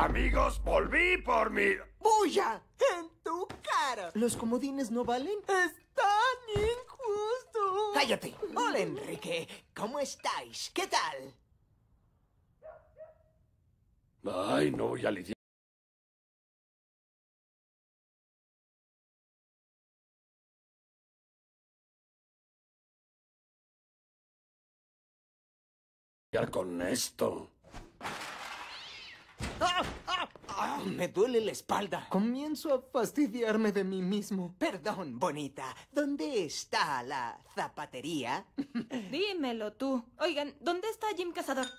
Amigos, volví por mi... ¡Bulla! ¡En tu cara! ¿Los comodines no valen? tan injusto! ¡Cállate! Hola, Enrique. ¿Cómo estáis? ¿Qué tal? Ay, no voy a lidiar. con esto. me duele la espalda. Comienzo a fastidiarme de mí mismo. Perdón, bonita. ¿Dónde está la zapatería? Dímelo tú. Oigan, ¿dónde está Jim Cazador?